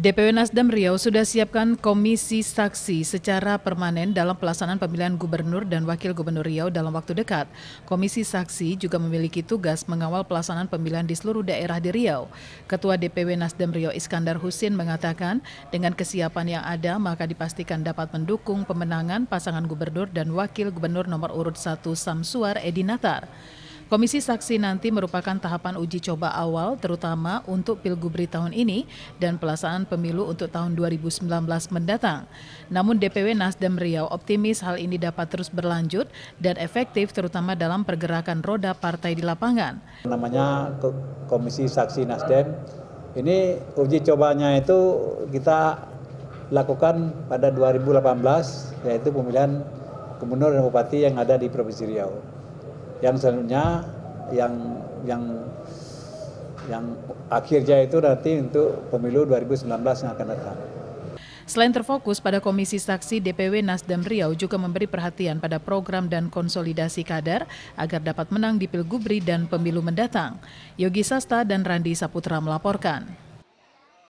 DPW Nasdem Riau sudah siapkan komisi saksi secara permanen dalam pelaksanaan pemilihan gubernur dan wakil gubernur Riau dalam waktu dekat. Komisi saksi juga memiliki tugas mengawal pelaksanaan pemilihan di seluruh daerah di Riau. Ketua DPW Nasdem Riau Iskandar Husin mengatakan, dengan kesiapan yang ada maka dipastikan dapat mendukung pemenangan pasangan gubernur dan wakil gubernur nomor urut 1 Samsuar Edi Natar. Komisi saksi nanti merupakan tahapan uji coba awal terutama untuk Pilgubri tahun ini dan pelaksanaan pemilu untuk tahun 2019 mendatang. Namun DPW Nasdem Riau optimis hal ini dapat terus berlanjut dan efektif terutama dalam pergerakan roda partai di lapangan. Namanya Komisi Saksi Nasdem. Ini uji cobanya itu kita lakukan pada 2018 yaitu pemilihan gubernur dan bupati yang ada di Provinsi Riau yang selanjutnya yang yang yang akhirnya itu nanti untuk pemilu 2019 yang akan datang. Selain terfokus pada komisi saksi DPW Nasdem Riau juga memberi perhatian pada program dan konsolidasi kader agar dapat menang di Pilgubri dan pemilu mendatang. Yogi Sasta dan Randi Saputra melaporkan.